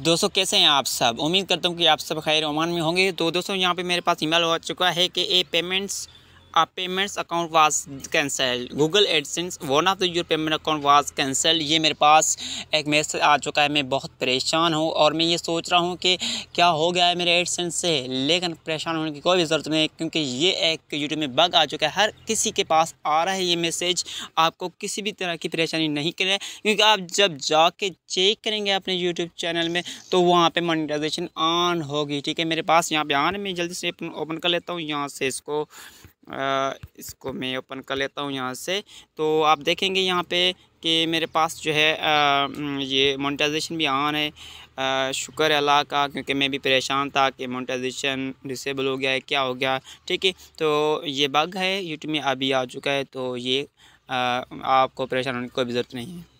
दोस्तों कैसे हैं आप सब उम्मीद करता हूँ कि आप सब खैर ओमान में होंगे तो दोस्तों यहाँ पे मेरे पास ईमेल हो चुका है कि ए पेमेंट्स आप payments account was cancel Google AdSense one of the your payment account was cancelled ये मेरे पास एक मैसेज आ चुका है मैं बहुत परेशान हूँ और मैं ये सोच रहा हूँ कि क्या हो गया है मेरे एडसेंस से लेकिन परेशान होने की कोई भी ज़रूरत नहीं क्योंकि ये एक यूट्यूब में बग आ चुका है हर किसी के पास आ रहा है ये मैसेज आपको किसी भी तरह की परेशानी नहीं करे क्योंकि आप जब जाके चेक करेंगे अपने यूट्यूब चैनल में तो वहाँ पर मोनिटाइजेशन ऑन होगी ठीक है मेरे पास यहाँ पर आने मैं जल्दी से ओपन कर लेता हूँ यहाँ से इसको इसको मैं ओपन कर लेता हूँ यहाँ से तो आप देखेंगे यहाँ पे कि मेरे पास जो है ये मोनेटाइजेशन भी ऑन है शुक्र है अल्लाह का क्योंकि मैं भी परेशान था कि मोनेटाइजेशन डिसेबल हो गया है क्या हो गया ठीक है तो ये बग है यूट्यूब में अभी आ चुका है तो ये आपको परेशान होने की कोई भी ज़रूरत नहीं है